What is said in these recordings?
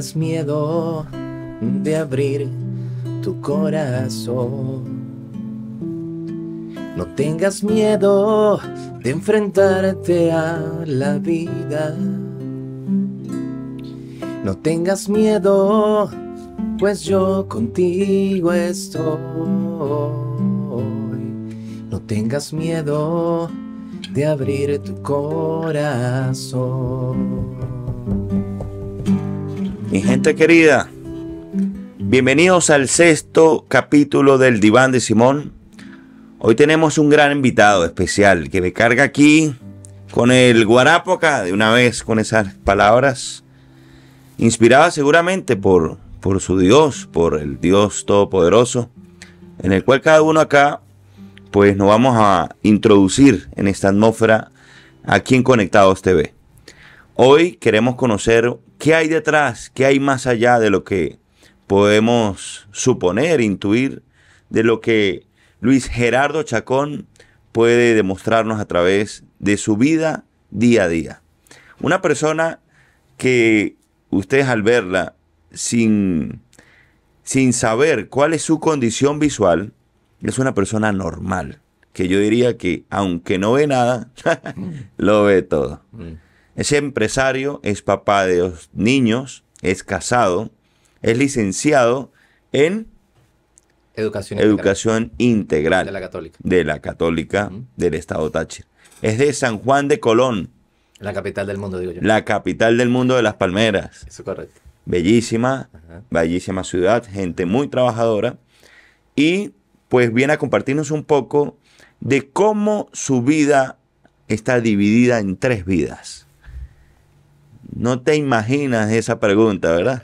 tengas miedo de abrir tu corazón. No tengas miedo de enfrentarte a la vida. No tengas miedo, pues yo contigo estoy. No tengas miedo de abrir tu corazón. Mi gente querida, bienvenidos al sexto capítulo del Diván de Simón. Hoy tenemos un gran invitado especial que me carga aquí con el guarapoca de una vez, con esas palabras, inspirada seguramente por, por su Dios, por el Dios Todopoderoso, en el cual cada uno acá, pues nos vamos a introducir en esta atmósfera aquí en Conectados TV. Hoy queremos conocer ¿Qué hay detrás? ¿Qué hay más allá de lo que podemos suponer, intuir, de lo que Luis Gerardo Chacón puede demostrarnos a través de su vida día a día? Una persona que ustedes al verla sin, sin saber cuál es su condición visual, es una persona normal, que yo diría que aunque no ve nada, lo ve todo. Mm. Es empresario, es papá de dos niños, es casado, es licenciado en Educación, integral. de la Católica, del Estado Táchira. Es de San Juan de Colón. La capital del mundo, digo yo. La capital del mundo de las palmeras. Eso correcto. Bellísima, bellísima ciudad, gente muy trabajadora. Y pues viene a compartirnos un poco de cómo su vida está dividida en tres vidas. No te imaginas esa pregunta, ¿verdad?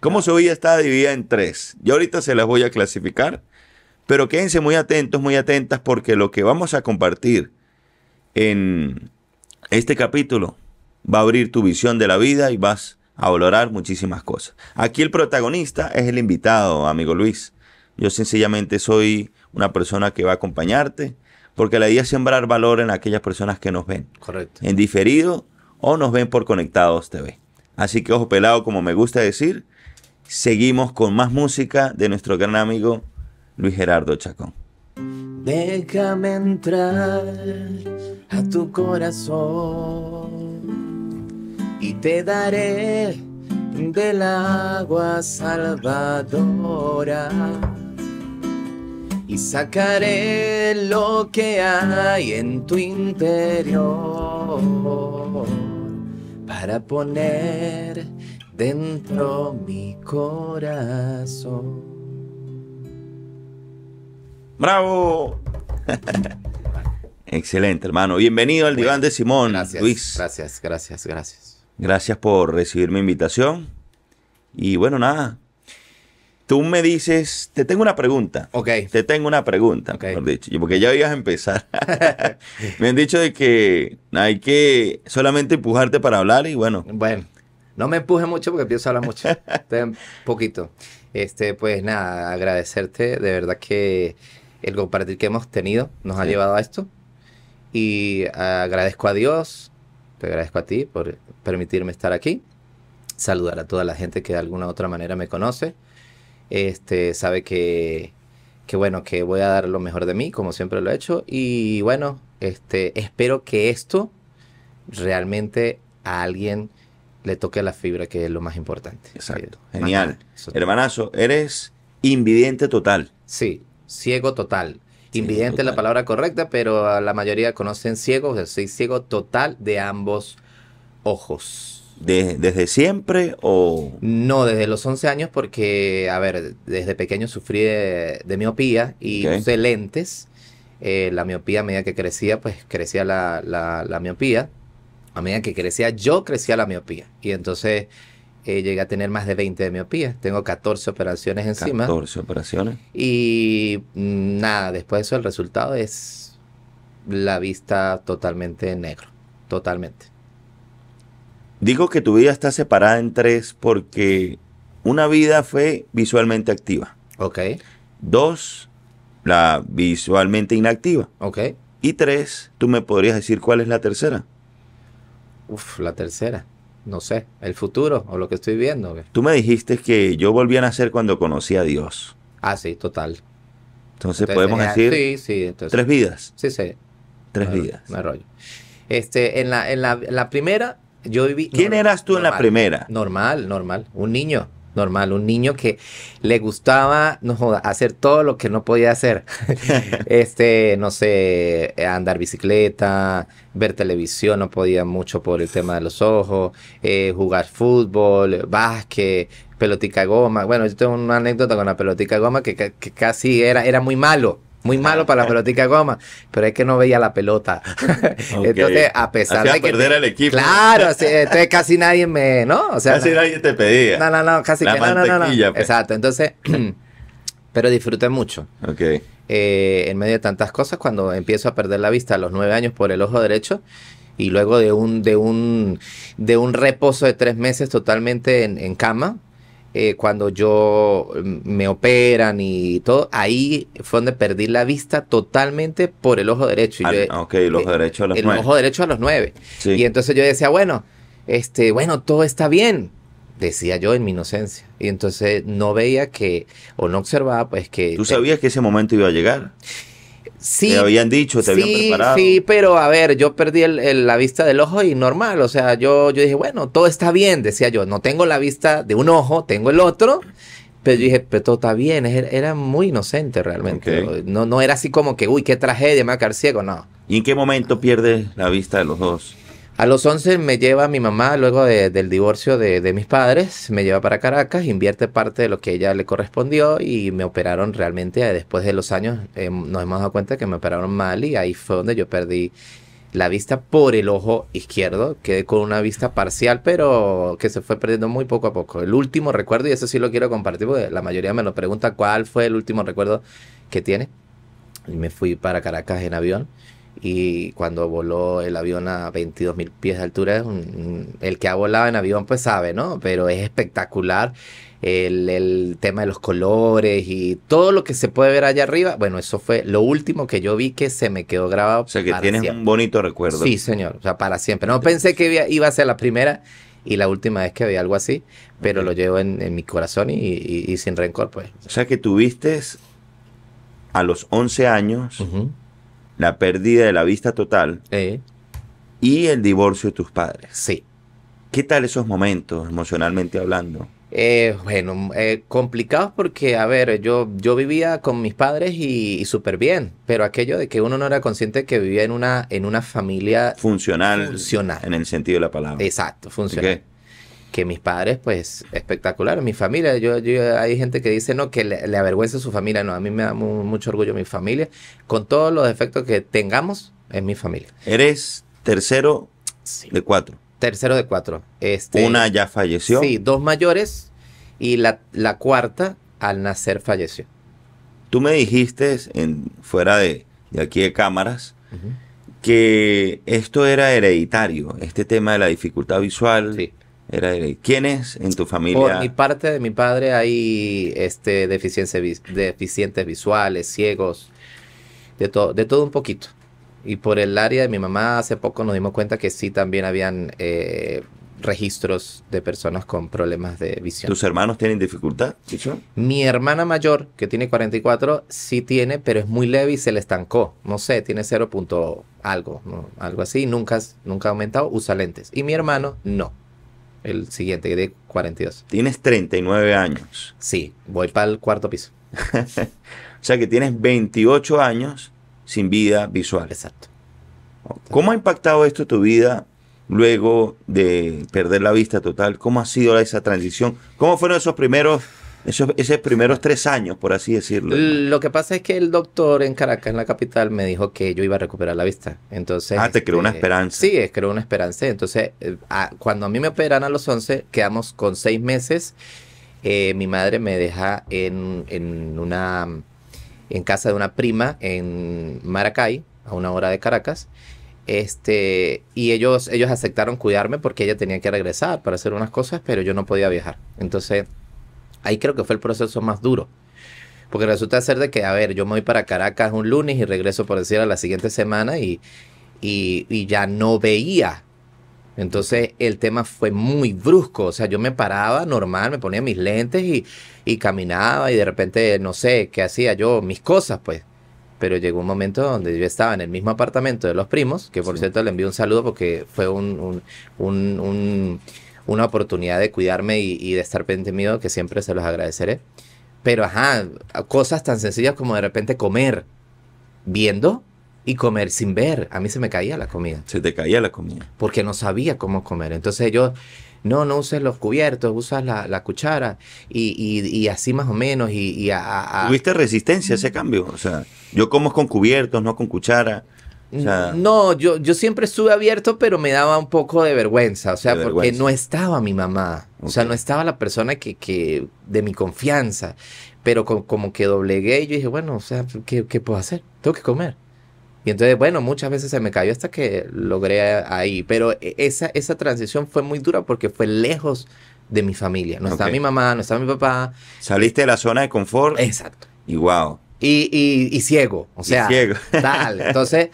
¿Cómo su vida está dividida en tres? Yo ahorita se las voy a clasificar, pero quédense muy atentos, muy atentas, porque lo que vamos a compartir en este capítulo va a abrir tu visión de la vida y vas a valorar muchísimas cosas. Aquí el protagonista es el invitado, amigo Luis. Yo sencillamente soy una persona que va a acompañarte, porque la idea es sembrar valor en aquellas personas que nos ven. Correcto. En diferido o nos ven por Conectados TV. Así que ojo pelado, como me gusta decir, seguimos con más música de nuestro gran amigo Luis Gerardo Chacón. Déjame entrar a tu corazón y te daré del agua salvadora y sacaré lo que hay en tu interior para poner dentro mi corazón. ¡Bravo! Excelente, hermano. Bienvenido al diván de Simón, Luis. Gracias, gracias, gracias. Gracias por recibir mi invitación. Y bueno, nada, Tú me dices, te tengo una pregunta. Ok. Te tengo una pregunta, mejor dicho. Porque ya ibas a empezar. me han dicho de que hay que solamente empujarte para hablar y bueno. Bueno, no me empuje mucho porque empiezo a hablar mucho. un poquito. Este, pues nada, agradecerte. De verdad que el compartir que hemos tenido nos ha llevado a esto. Y agradezco a Dios, te agradezco a ti por permitirme estar aquí. Saludar a toda la gente que de alguna u otra manera me conoce este, sabe que, bueno, que voy a dar lo mejor de mí, como siempre lo he hecho. Y bueno, este, espero que esto realmente a alguien le toque la fibra, que es lo más importante. Exacto. Eh, Genial. Hermanazo, eres invidente total. Sí, ciego total. invidente es la palabra correcta, pero la mayoría conocen ciego, o sea, soy ciego total de ambos ojos. ¿Desde siempre o...? No, desde los 11 años porque, a ver, desde pequeño sufrí de, miopía y okay. lentes. Eh, la miopía a medida que crecía, pues crecía la, la, miopía. A medida que crecía yo, crecía la miopía. Y entonces eh, llegué a tener más de 20 de miopía. Tengo 14 operaciones encima. 14 operaciones. Y mm, nada, después de eso el resultado es la vista totalmente negro. Totalmente. Digo que tu vida está separada en tres porque una vida fue visualmente activa. Ok. Dos, la visualmente inactiva. Ok. Y tres, tú me podrías decir cuál es la tercera. Uf, la tercera. No sé, el futuro o lo que estoy viendo. Tú me dijiste que yo volví a nacer cuando conocí a Dios. Ah, sí, total. Entonces, podemos eh, decir sí, sí, tres vidas. Sí, sí. Tres vidas. No rollo. Este, en la, en la, la primera, yo viví... ¿Quién eras tú en la primera? Normal, normal, un niño normal, un niño que le gustaba no, hacer todo lo que no podía hacer. este, no sé, andar bicicleta, ver televisión, no podía mucho por el tema de los ojos, eh, jugar fútbol, básquet, pelotica goma. Bueno, yo tengo una anécdota con la pelotica goma que, que casi era, era muy malo muy malo para la pelotica goma, pero es que no veía la pelota. Entonces, a pesar de que. perder equipo. Claro, entonces casi nadie me. ¿No? O sea, casi nadie te pedía. No, no, no, casi que no, no, no. Pues. Exacto, entonces. pero disfruté mucho. Ok. Eh, en medio de tantas cosas, cuando empiezo a perder la vista a los nueve años por el ojo derecho, y luego de un, de un, de un reposo de tres meses totalmente en, en cama, eh, cuando yo mm, me operan y todo, ahí fue donde perdí la vista totalmente por el ojo derecho. Y ok, el eh, ojo derecho a los nueve. El ojo derecho a los nueve. Y entonces yo decía, bueno, este, bueno, todo está bien, decía yo en mi inocencia. Y entonces no veía que, o no observaba, pues que... ¿Tú sabías que ese momento iba a llegar? Sí. habían dicho, sí, habían preparado. Sí, pero a ver, yo perdí la vista del ojo y normal, o sea, yo, yo dije, bueno, todo está bien, decía yo, no tengo la vista de un ojo, tengo el otro. Pero yo dije, pero todo está bien, era muy inocente realmente. No, no era así como que, uy, qué tragedia, me ciego, no. ¿Y en qué momento pierde la vista de los dos? A los 11 me lleva mi mamá, luego del divorcio de, mis padres, me lleva para Caracas, invierte parte de lo que ella le correspondió y me operaron realmente eh, después de los años. Em, nos hemos dado cuenta que me operaron mal y ahí fue donde yo perdí la vista por el ojo izquierdo. Quedé con una vista parcial, pero que se fue perdiendo muy poco a poco. El último recuerdo, y eso sí lo quiero compartir porque la mayoría me lo pregunta, ¿cuál fue el último recuerdo que tiene? Y me fui para Caracas en avión y cuando voló el avión a 22.000 pies de altura, el que ha volado en avión pues sabe, ¿no? Pero es espectacular el, tema de los colores y todo lo que se puede ver allá arriba. Bueno, eso fue lo último que yo vi que se me quedó grabado. O sea, que tienes un bonito recuerdo. Sí, señor, o sea, para siempre. No pensé que iba a ser la primera y la última vez que vi algo así, pero lo llevo en, mi corazón y, sin rencor, pues. O sea, que tuviste a los 11 años la pérdida de la vista total y el divorcio de tus padres. Sí. ¿Qué tal esos momentos emocionalmente hablando? Eh, bueno, eh, complicados porque, a ver, yo, yo vivía con mis padres y, súper bien, pero aquello de que uno no era consciente que vivía en una, en una familia funcional, funcional. En el sentido de la palabra. Exacto, funcional que mis padres, pues, espectacular. Mi familia, yo, hay gente que dice, no, que le, avergüenza avergüenza su familia. No, a mí me da mucho orgullo mi familia, con todos los defectos que tengamos en mi familia. Eres tercero de cuatro. Tercero de cuatro. Este, Una ya falleció. Sí, dos mayores y la, cuarta al nacer falleció. Tú me dijiste, en, fuera de, aquí de cámaras, que esto era hereditario, este tema de la dificultad visual. Sí era en tu familia? Por mi parte de mi padre hay este, deficientes, deficientes visuales, ciegos, de, todo de todo un poquito. Y por el área de mi mamá hace poco nos dimos cuenta que sí también habían eh, registros de personas con problemas de visión. ¿Tus hermanos tienen dificultad? Mi hermana mayor, que tiene 44, sí tiene, pero es muy leve y se le estancó. No sé, tiene 0. algo, algo así. Nunca, nunca ha aumentado, usa lentes. Y mi hermano, no el siguiente, de 42. Tienes 39 años. Sí, voy para el cuarto piso. o sea que tienes 28 años sin vida visual. Exacto. ¿Cómo ha impactado esto tu vida luego de perder la vista total? ¿Cómo ha sido esa transición? ¿Cómo fueron esos primeros esos primeros tres años, por así decirlo. Lo que pasa es que el doctor en Caracas, en la capital, me dijo que yo iba a recuperar la vista. Entonces, ah, te creó una este, esperanza. Sí, es creó una esperanza. Entonces, eh, cuando a mí me operan a los 11, quedamos con seis meses. Eh, mi madre me deja en, en, una en casa de una prima en Maracay, a una hora de Caracas. Este, y ellos, ellos aceptaron cuidarme porque ella tenía que regresar para hacer unas cosas, pero yo no podía viajar. Entonces, Ahí creo que fue el proceso más duro. Porque resulta ser de que, a ver, yo me voy para Caracas un lunes y regreso, por decir, a la siguiente semana y, y, ya no veía entonces el tema fue muy brusco, o sea, yo me paraba normal, me ponía mis lentes y, caminaba y de repente, no sé, qué hacía yo, mis cosas, pues. Pero llegó un momento donde yo estaba en el mismo apartamento de los primos, que por cierto le envío un saludo porque fue un, un, un una oportunidad de cuidarme y, de estar pendiente mío, que siempre se los agradeceré. Pero, ajá, cosas tan sencillas como de repente comer viendo y comer sin ver. A mí se me caía la comida. Se te caía la comida. Porque no sabía cómo comer. Entonces yo, no, no uses los cubiertos, usas la, cuchara y, así más o menos. Y, ¿Tuviste resistencia a ese cambio? O sea, yo como con cubiertos, no con cuchara no, yo, yo siempre estuve abierto, pero me daba un poco de vergüenza, o sea, porque no estaba mi mamá, o sea, no estaba la persona que, de mi confianza, pero como que doblegué y yo dije, bueno, o sea, ¿qué, puedo hacer? Tengo que comer. Y entonces, bueno, muchas veces se me cayó hasta que logré ahí, pero e-, esa, esa transición fue muy dura porque fue lejos de mi familia, no estaba mi mamá, no estaba mi papá. Saliste de la zona de confort. Exacto. Y wow. Y, ciego, o sea, ciego. tal. Entonces,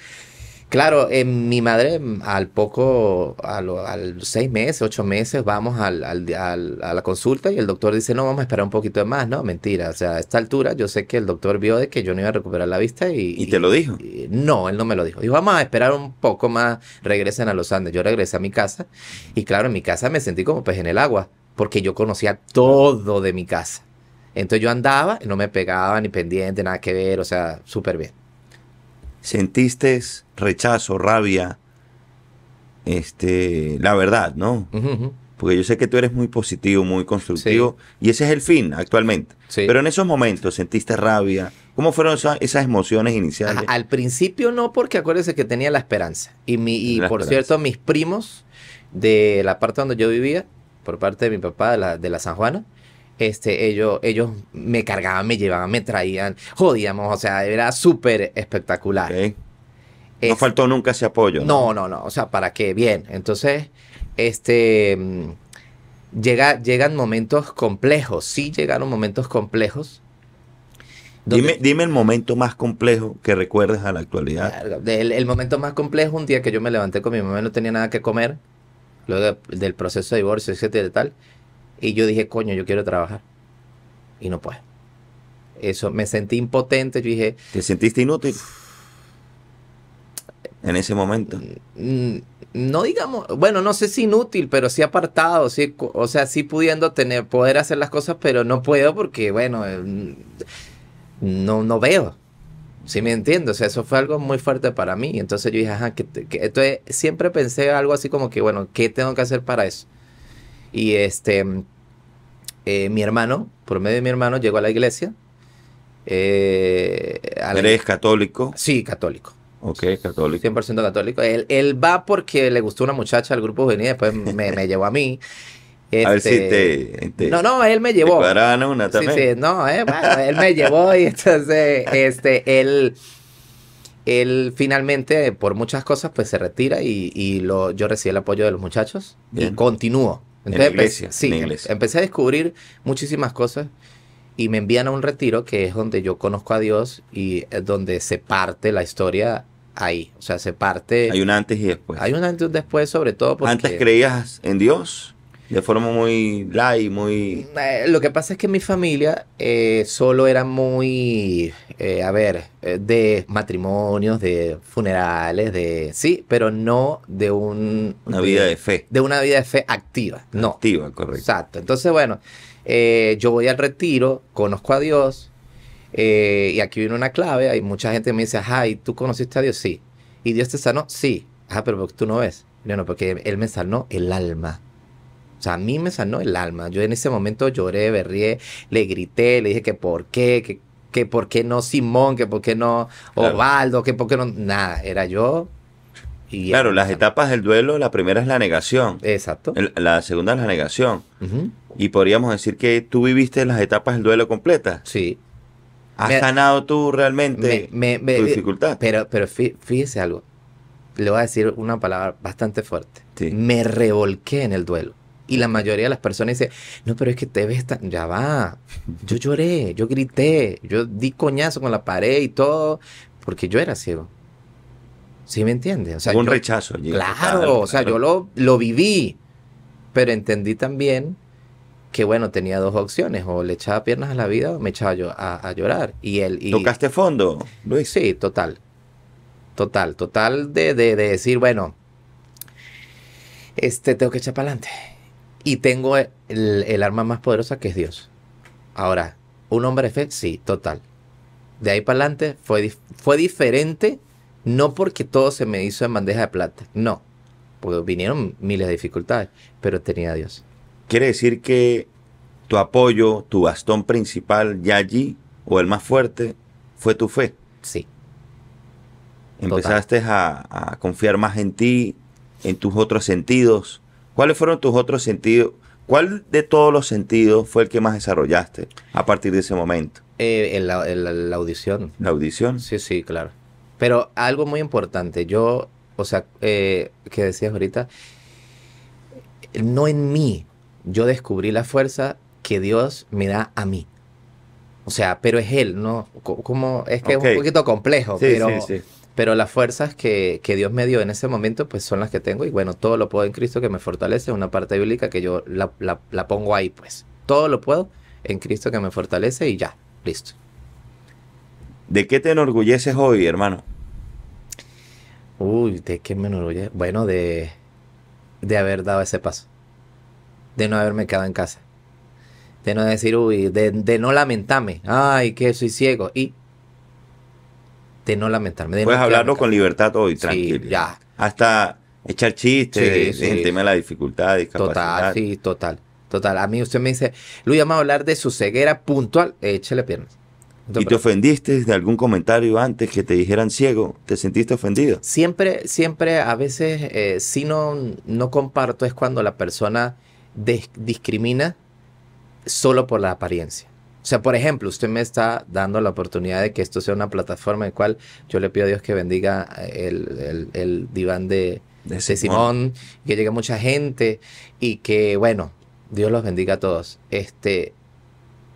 Claro, eh, mi madre al poco, a, al seis meses, ocho meses, vamos al, a la consulta y el doctor dice, no, vamos a esperar un poquito más, ¿no? Mentira, o sea, a esta altura yo sé que el doctor vio de que yo no iba a recuperar la vista y... ¿Y te lo dijo? no, él no me lo dijo. Dijo, vamos a esperar un poco más, regresen a los Andes. Yo regresé a mi casa y claro, en mi casa me sentí como pez en el agua, porque yo conocía todo de mi casa. Entonces yo andaba, no me pegaba ni pendiente, nada que ver, o sea, súper bien sentiste rechazo, rabia, este, la verdad, ¿no? Porque yo sé que tú eres muy positivo, muy constructivo, y ese es el fin actualmente. Pero en esos momentos sentiste rabia. ¿Cómo fueron esas, emociones iniciales? al principio no, porque acuérdese que tenía la esperanza. Y, mi, y por cierto, mis primos de la parte donde yo vivía, por parte de mi papá, de la, de la San Juana, este, ellos, ellos me cargaban, me llevaban, me traían, jodíamos, o sea, era súper espectacular. no faltó nunca ese apoyo. ¿no? no, no, o sea, ¿para qué? Bien, entonces, este, llega, llegan momentos complejos, sí llegaron momentos complejos. Dime, el momento más complejo que recuerdes a la actualidad. El, momento más complejo, un día que yo me levanté con mi mamá, y no tenía nada que comer, luego del proceso de divorcio, etcétera, tal. Y yo dije, coño, yo quiero trabajar. Y no puedo. Eso, me sentí impotente. Yo dije. ¿Te sentiste inútil? En ese momento. Mm, no digamos, bueno, no sé si inútil, pero sí apartado, sí, o sea, sí pudiendo tener, poder hacer las cosas, pero no puedo porque, bueno, eh, mm, no, no veo. Si ¿Sí me entiendo, o sea, eso fue algo muy fuerte para mí. Entonces yo dije, ajá, que, que, entonces siempre pensé algo así como que, bueno, ¿qué tengo que hacer para eso? Y este, eh, mi hermano, por medio de mi hermano, llegó a la iglesia. Eh, ¿Eres católico? Sí, católico. Ok, católico. 100% católico. Él, va porque le gustó una muchacha al grupo juvenil, después me, me llevó a mí. a ver si este, te, No, no, él me llevó. una también. sí, no, eh, él me llevó y entonces este, él, él finalmente, por muchas cosas, pues se retira y, lo, yo recibí el apoyo de los muchachos y continúo sí, em- empecé a descubrir muchísimas cosas y me envían a un retiro que es donde yo conozco a Dios y es donde se parte la historia ahí. O sea, se parte. Hay un antes y después. Hay un antes y un después, sobre todo porque. Antes creías en Dios de forma muy light, muy... Eh, lo que pasa es que mi familia eh, solo era muy, eh, a ver, de matrimonios, de funerales, de... Sí, pero no de un... Una vida de, fe. De una vida de fe activa, no. Activa, correcto. Exacto. Entonces, bueno, yo voy al retiro, conozco a Dios, y aquí viene una clave, hay mucha gente que me dice, ajá, ¿y tú conociste a Dios? Sí. ¿Y Dios te sanó? Sí. Ajá, ah, pero tú no ves. No, no, porque Él me sanó el alma sea, a mí me sanó el alma. Yo en ese momento lloré, berrié, le grité, le dije que por qué, que, por qué no Simón, que por qué no Ovaldo, que por qué no... Nada, era yo claro, las etapas del duelo, la primera es la negación. Exacto. la segunda es la negación. Y podríamos decir que tú viviste las etapas del duelo completas. Sí. ¿Has sanado tú realmente tu dificultad? Pero, pero fíjese algo. Le voy a decir una palabra bastante fuerte. Me revolqué en el duelo. Y la mayoría de las personas dice, no, pero es que te ves tan... Ya va, yo lloré, yo grité, yo di coñazo con la pared y todo, porque yo era ciego. ¿Sí me entiendes? un rechazo Claro, o sea, yo lo, viví, pero entendí también que bueno, tenía dos opciones, o le echaba piernas a la vida o me echaba yo a, llorar. Y él, ¿Tocaste fondo, Luis? Sí, total. Total, total de, de, de decir, bueno, este, tengo que echar para adelante. Y tengo el, arma más poderosa que es Dios. Ahora, un hombre de fe, sí, total. De ahí para adelante fue, fue diferente, no porque todo se me hizo en bandeja de plata, no, porque vinieron miles de dificultades, pero tenía Dios. Quiere decir que tu apoyo, tu bastón principal ya allí, o el más fuerte, fue tu fe. Sí. Empezaste a, confiar más en ti, en tus otros sentidos, ¿Cuáles fueron tus otros sentidos? ¿Cuál de todos los sentidos fue el que más desarrollaste a partir de ese momento? Eh, en la, audición. ¿La audición? Sí, sí, claro. Pero algo muy importante, yo, o sea, eh, que decías ahorita, no en mí, yo descubrí la fuerza que Dios me da a mí. O sea, pero es Él, ¿no? es que es un poquito complejo, sí, Sí, sí pero las fuerzas que, Dios me dio en ese momento, pues son las que tengo. Y bueno, todo lo puedo en Cristo que me fortalece, una parte bíblica que yo la, pongo ahí, pues. Todo lo puedo en Cristo que me fortalece y ya, listo. ¿De qué te enorgulleces hoy, hermano? Uy, ¿de qué me enorgullece? Bueno, de, de haber dado ese paso. De no haberme quedado en casa. De no decir, uy, de, de no lamentarme. Ay, que soy ciego. Y de no lamentarme. Puedes hablarlo con libertad hoy, tranquilo. ya. Hasta echar chistes en el tema de la dificultad, discapacidad. Total, sí, total. Total. A mí usted me dice, Luis, vamos a hablar de su ceguera puntual. Échale piernas. ¿Y te ofendiste de algún comentario antes que te dijeran ciego? ¿Te sentiste ofendido? Siempre, siempre, a veces, eh, si no, no comparto, es cuando la persona discrimina solo por la apariencia. O sea, por ejemplo, usted me está dando la oportunidad de que esto sea una plataforma en la cual yo le pido a Dios que bendiga eh, el, diván de, Simón. que llegue mucha gente y que, bueno, Dios los bendiga a todos. Este,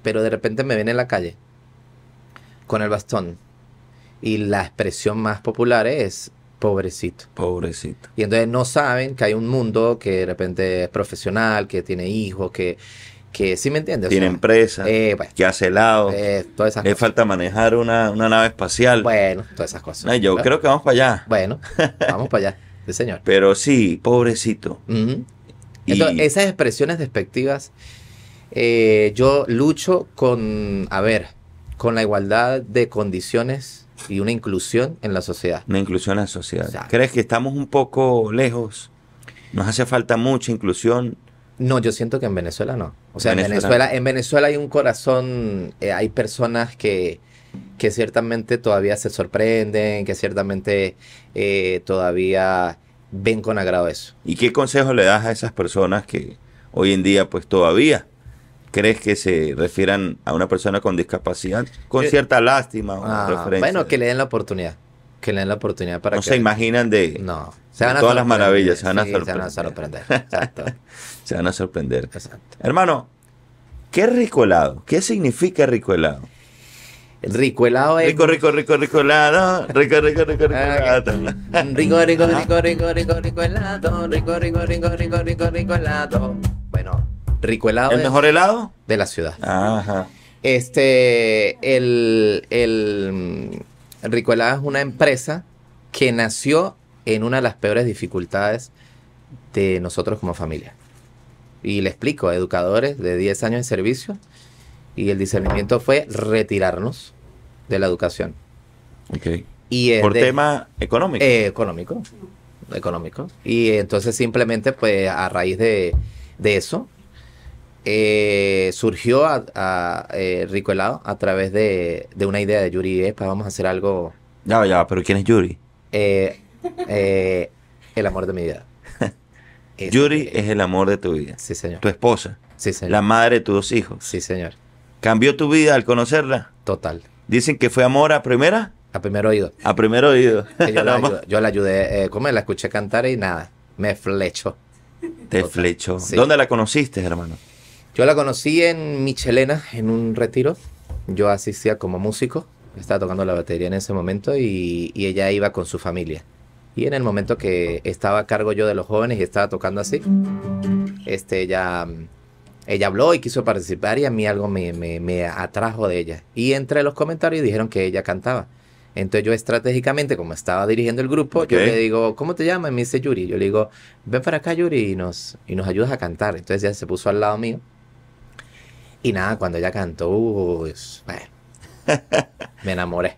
pero de repente me viene en la calle con el bastón y la expresión más popular es pobrecito. Pobrecito. Y entonces no saben que hay un mundo que de repente es profesional, que tiene hijos, que que sí me entiendes. Tiene empresa, eh, pues, que hace helado. Eh, le falta manejar una, nave espacial. Bueno, todas esas cosas. yo creo que vamos para allá. Bueno, vamos para allá, señor. Pero sí, pobrecito. Entonces, esas expresiones despectivas, eh, yo lucho con, a ver, con la igualdad de condiciones y una inclusión en la sociedad. Una inclusión en la sociedad. ¿Crees que estamos un poco lejos? Nos hace falta mucha inclusión no, yo siento que en Venezuela no. O sea, En, Venezuela, en Venezuela hay un corazón, eh, hay personas que, que ciertamente todavía se sorprenden, que ciertamente eh, todavía ven con agrado eso. ¿Y qué consejo le das a esas personas que hoy en día pues todavía crees que se refieran a una persona con discapacidad con eh, cierta lástima o ah, referencia? Bueno, que le den la oportunidad. Que le den la oportunidad para no que... No se imaginan de... No se van a todas las maravillas, se van a sorprender. Se van a sorprender, exacto. se van a sorprender. Exacto. Hermano, ¿qué es rico helado? ¿Qué significa rico helado? rico helado es. Rico, rico, rico, rico helado. Rico, rico, rico, ah, rico helado. rico, rico, rico, rico, rico, rico helado. Rico, rico, rico, rico, rico, rico helado. Bueno, rico helado. ¿El mejor helado? De la ciudad. Ajá. Este. El. El. Mm, rico helado es una empresa que nació en una de las peores dificultades de nosotros como familia. Y le explico, educadores de 10 años en servicio, y el discernimiento fue retirarnos de la educación. Okay. Por tema económico. Eh, económico. Económico. Y entonces simplemente, pues, a raíz de, eso, eh, surgió a, eh, Rico Helado a través de, una idea de Yuri para vamos a hacer algo. Ya, ya, pero ¿quién es Yuri? Eh, eh, el amor de mi vida. Yuri este, es el amor de tu vida. Sí, señor. Tu esposa. Sí, señor. La madre de tus dos hijos. Sí, señor. ¿Cambió tu vida al conocerla? Total. Dicen que fue amor a primera. A primer oído. A primer oído. Yo la, ayudé, yo la comer, la escuché cantar y nada. Me flechó. Te flechó. ¿Dónde la conociste, hermano? Yo la conocí en Michelena, en un retiro. Yo asistía como músico. Estaba tocando la batería en ese momento y ella iba con su familia. Y en el momento que estaba a cargo yo de los jóvenes y estaba tocando así, este, ella, mm, ella habló y quiso participar y a mí algo me, atrajo de ella. Y entre los comentarios dijeron que ella cantaba. Entonces yo estratégicamente, como estaba dirigiendo el grupo, yo le digo, ¿cómo te llamas? Y me dice Yuri. Yo le digo, ven para acá Yuri y nos, y nos ayudas a cantar. Entonces ella se puso al lado mío. Y nada, cuando ella cantó, pues, me enamoré.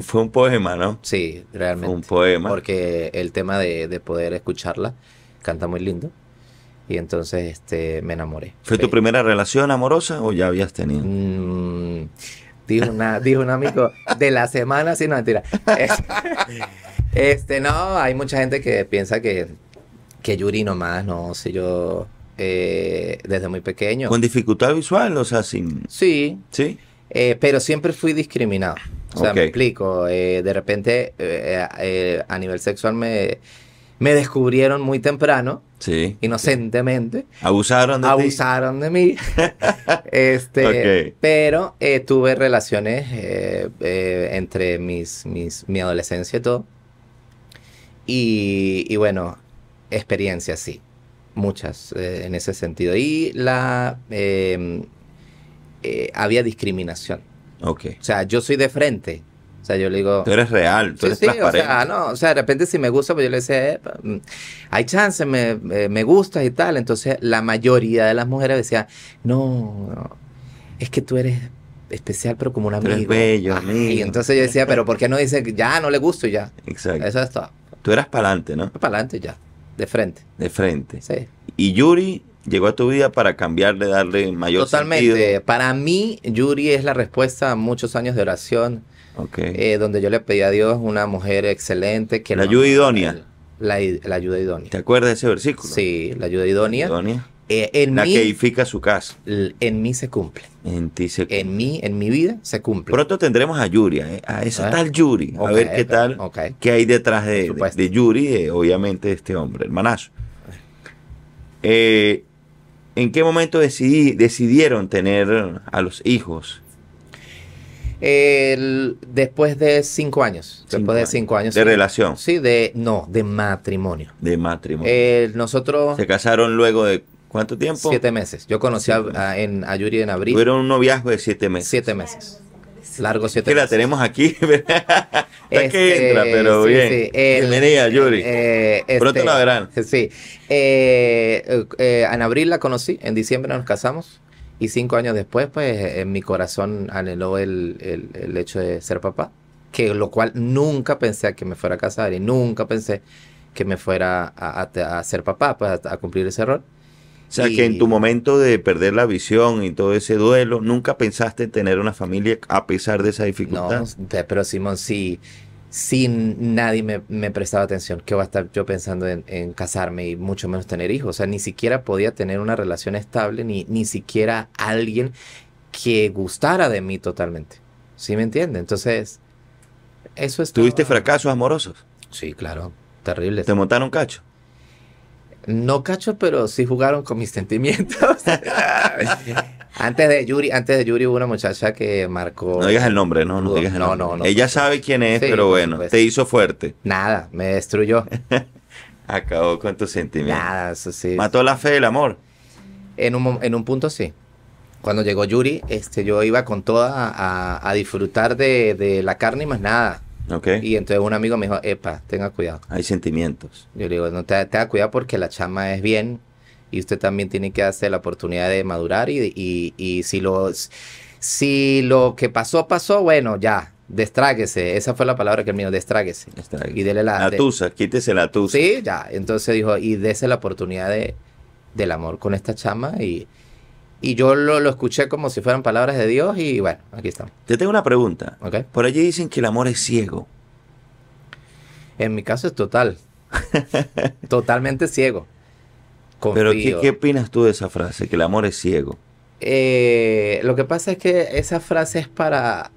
Fue un poema, ¿no? Sí, realmente. Fue un poema. Porque el tema de, poder escucharla canta muy lindo. Y entonces este, me enamoré. ¿Fue tu primera relación amorosa o ya habías tenido? Mm, dijo, una, dijo un amigo de la semana, si no, mentira. Este, este, no, hay mucha gente que piensa que, Yuri nomás, no sé, yo eh, desde muy pequeño. ¿Con dificultad visual? O sea, sin... Sí. Sí. Eh, pero siempre fui discriminado. O sea, me explico, eh, de repente eh, eh, a nivel sexual me, descubrieron muy temprano, inocentemente. Abusaron de Abusaron de mí. este, Pero tuve relaciones entre mis, mi adolescencia y todo. Y, bueno, experiencias sí, muchas en ese sentido. Y la... Em, había discriminación. Okay. O sea, yo soy de frente. O sea, yo le digo. Tú eres real, tú eres sí, transparente. O sea, de repente si me gusta, pues yo le decía, mm, hay chance, me, me gustas y tal. Entonces, la mayoría de las mujeres decía, no, es que tú eres especial, pero como un amigo. Tú bello, amigo. y entonces yo decía, pero ¿por qué no dice ya no le gusto ya? Exacto. Eso es todo. Tú eras para adelante, ¿no? Para adelante ya, de frente. De frente. Sí. Y Yuri llegó a tu vida para cambiarle, darle mayor sentido? Totalmente. Para mí, Yuri es la respuesta a muchos años de oración. Okay. Eh, donde yo le pedí a Dios una mujer excelente. que La ayuda idónea. La, ayuda idónea. ¿Te acuerdas de ese versículo? Sí, la ayuda idónea. La, eh, en la que edifica su casa. En mí se cumple. En ti se cumple. En mí, en mi vida, se cumple. Pronto tendremos a Yuri, ¿eh? a esa ah. tal Yuri, a ver qué tal, qué hay detrás de, Yuri, obviamente, de este hombre, hermanazo. Eh, ¿En qué momento decidieron tener a los hijos? después de cinco años. después de cinco años. ¿De relación? Sí, de. No, de matrimonio. De matrimonio. nosotros. ¿Se casaron luego de cuánto tiempo? Siete meses. Yo conocí a, en, a Yuri en abril. Fueron un noviazgo de siete meses. Siete meses. Largo siete que la tenemos aquí. que este, entra, pero bien. Bienvenida, eh, Yuri. Eh, Pronto este, la verán. Sí. en eh, abril la conocí, en diciembre nos casamos. Y cinco años después, pues en mi corazón anheló el, el, hecho de ser papá. Que lo cual nunca pensé que me fuera a casar y nunca pensé que me fuera a, ser papá, pues a cumplir ese rol. O sea, que en tu momento de perder la visión y todo ese duelo, nunca pensaste en tener una familia a pesar de esa dificultad. No, pero Simón, sí, si nadie me, prestaba atención, ¿qué va a estar yo pensando en, casarme y mucho menos tener hijos? O sea, ni siquiera podía tener una relación estable, ni, ni siquiera alguien que gustara de mí totalmente. ¿Sí me entiende? Entonces, eso es... ¿Tuviste fracasos amorosos? Sí, claro, terrible. ¿Te montaron cacho? No cacho, pero sí jugaron con mis sentimientos. antes de Yuri, antes de Yuri hubo una muchacha que marcó. No digas el nombre, no, no digas el nombre. No, no, Ella pues, sabe quién es, pero bueno, te hizo fuerte. Nada, me destruyó. Acabó con tus sentimientos. Nada, eso sí. Mató la fe del amor. En un, en un punto sí. Cuando llegó Yuri, este, yo iba con toda a, disfrutar de la carne y más nada y entonces un amigo me dijo, epa, tenga cuidado. Hay sentimientos. Yo le digo, no, te, tenga cuidado porque la chama es bien y usted también tiene que darse la oportunidad de madurar y, si, los, si lo que pasó, pasó, bueno, ya, destráguese. Esa fue la palabra que él me dijo, destráguese. Y dele la... La quítese la tusa. Sí, ya. Entonces dijo, y dése la oportunidad del amor con esta chama y y yo lo, escuché como si fueran palabras de Dios y bueno, aquí estamos. Te tengo una pregunta. Por allí dicen que el amor es ciego. En mi caso es total. Totalmente ciego. Pero ¿qué, opinas tú de esa frase? Que el amor es ciego. Eh, lo que pasa es que esa frase es para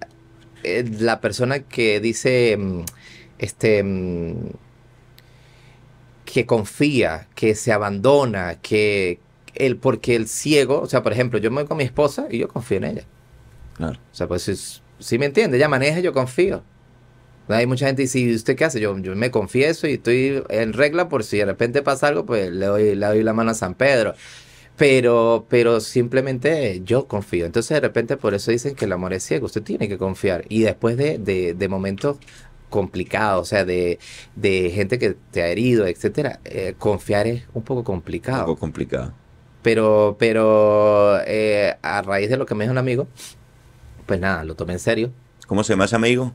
eh, la persona que dice, mm, este, mm, que confía, que se abandona, que, el porque el ciego, o sea, por ejemplo, yo me voy con mi esposa y yo confío en ella. Claro. O sea, pues si, me entiende, ella maneja, yo confío. Hay mucha gente y si usted qué hace? Yo, yo me confieso y estoy en regla por si de repente pasa algo, pues le doy, le doy la mano a San Pedro. Pero, pero simplemente yo confío. Entonces de repente por eso dicen que el amor es ciego. Usted tiene que confiar. Y después de, momentos complicados, o sea, de, gente que te ha herido, etcétera, eh, confiar es un poco complicado. Un poco complicado. Pero, pero eh, a raíz de lo que me dijo un amigo, pues nada, lo tomé en serio. ¿Cómo se llama ese amigo?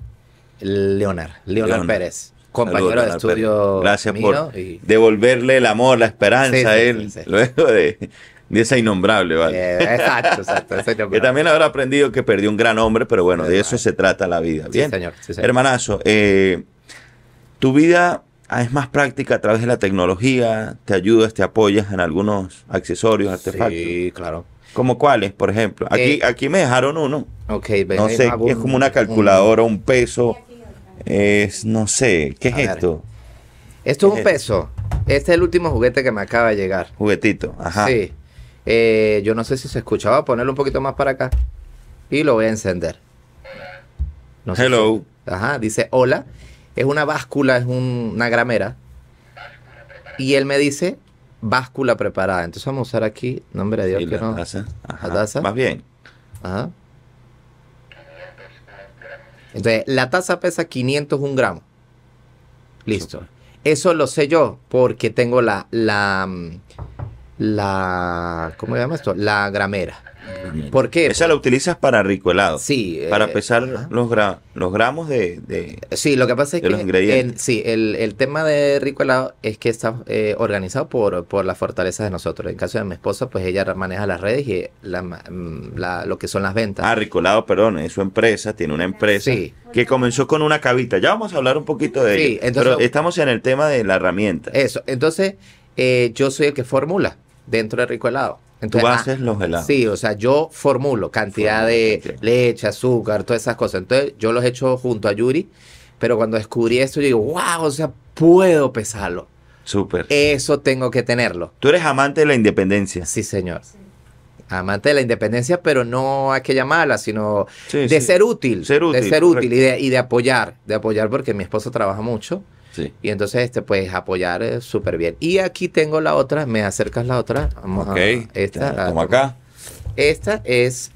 Leonard, Leonard, Pérez. Compañero de estudio. Gracias por devolverle el amor, la esperanza a él. luego de, esa innombrable, ¿vale? Eh, exacto, exacto. que también habrá aprendido que perdió un gran hombre, pero bueno, de eso se trata la vida. Bien, señor, hermanazo, eh, tu vida Ah, es más práctica a través de la tecnología, te ayudas, te apoyas en algunos accesorios, artefactos. Sí, claro. ¿Como cuáles, por ejemplo? Aquí, eh, aquí me dejaron uno. Ok, No sé, es como una calculadora, un peso. Es, no sé, ¿qué es esto? Esto es un peso. Este es el último juguete que me acaba de llegar. Juguetito, ajá. Sí. Eh, yo no sé si se escuchaba, voy a ponerlo un poquito más para acá. Y lo voy a encender. No Hello. Ajá, dice hola es una báscula, es una gramera. Y él me dice, báscula preparada. Entonces vamos a usar aquí, nombre de Dios que no. La taza. Más bien. Ajá. Entonces, la taza pesa 501 gramo Listo. Eso lo sé yo porque tengo la, la, mm, la. ¿Cómo se llama esto? La gramera. ¿Por qué? Esa la utilizas para ricuelado. Sí. Para eh, pesar los, los gramos de, Sí, lo que pasa es que. Los ingredientes. sí, el, tema de ricuelado es que está eh, organizado por, por las fortalezas de nosotros. En caso de mi esposa, pues ella maneja las redes y eh, mm, la, lo que son las ventas. Ah, helado perdón, es su empresa, tiene una empresa. Que comenzó con una cabita. Ya vamos a hablar un poquito de sí, entonces, pero estamos en el tema de la herramienta. Eso. Entonces, yo soy el que formula dentro de Rico Helado. Tú haces ah, los helados. Sí, o sea, yo formulo cantidad de leche, azúcar, todas esas cosas. Entonces, yo los he hecho junto a Yuri, pero cuando descubrí esto, yo digo, wow, o sea, puedo pesarlo. Súper. Eso tengo que tenerlo. Tú eres amante de la independencia. Sí, señor. Amante de la independencia, pero no hay que llamarla, sino de ser útil. De ser útil y y de apoyar. De apoyar porque mi esposo trabaja mucho y entonces, este, puedes apoyar eh, súper bien. Y aquí tengo la otra, me acercas la otra. Vamos esta. acá. Esta es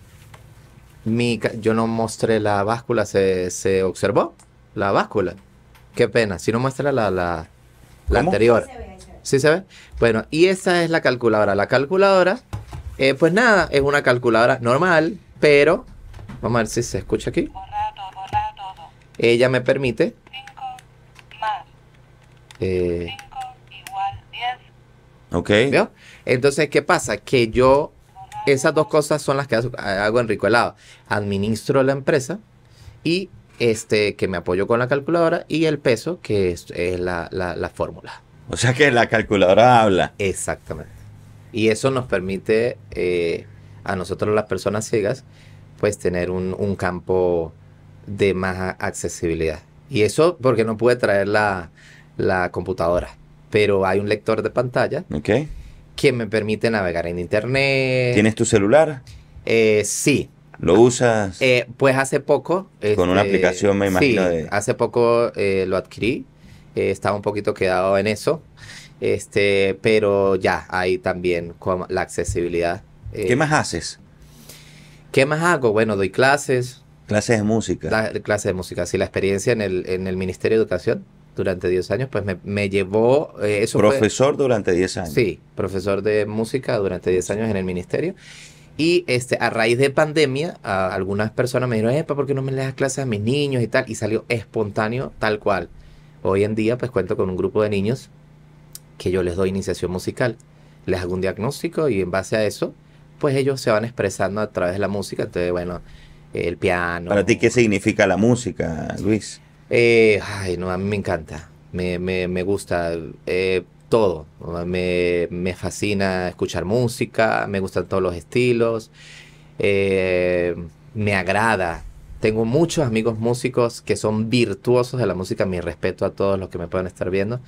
mi. Yo no mostré la báscula, se, observó la báscula. Qué pena, si no muestra la, la, la anterior. ¿Sí se ve? Bueno, y esta es la calculadora. La calculadora, eh, pues nada, es una calculadora normal, pero vamos a ver si se escucha aquí. Ella me permite eh, ok. Entonces, ¿qué pasa? Que yo, esas dos cosas son las que hago en Rico Helado. Administro la empresa y este, que me apoyo con la calculadora y el peso, que es, la, la, fórmula. O sea que la calculadora habla. Exactamente. Y eso nos permite eh, a nosotros las personas ciegas, pues tener un, un campo de más accesibilidad. Y eso porque no pude traer la, la computadora, pero hay un lector de pantalla que me permite navegar en internet. ¿Tienes tu celular? Eh, sí. ¿Lo usas? Eh, pues hace poco. con una este, aplicación, me imagino. Sí, hace poco eh, lo adquirí. estaba un poquito quedado en eso. Este, pero ya, hay también con la accesibilidad. ¿Qué más haces? ¿Qué más hago? Bueno, doy clases. Clases de música. clases de música, sí, la experiencia en el, en el Ministerio de Educación durante 10 años, pues me, me llevó... Eh, eso profesor durante 10 años. Sí, profesor de música durante 10 años en el ministerio. Y este, a raíz de pandemia, algunas personas me dijeron, ¿por qué no me le das clases a mis niños y tal? Y salió espontáneo, tal cual. Hoy en día, pues cuento con un grupo de niños que yo les doy iniciación musical. Les hago un diagnóstico y en base a eso, pues ellos se van expresando a través de la música. Entonces, bueno, el piano. ¿Para ti qué significa la música, Luis? Eh, ay, no, a mí me encanta, me, me, me gusta eh, todo, me, fascina escuchar música, me gustan todos los estilos, eh, me agrada. Tengo muchos amigos músicos que son virtuosos de la música, mi respeto a todos los que me puedan estar viendo.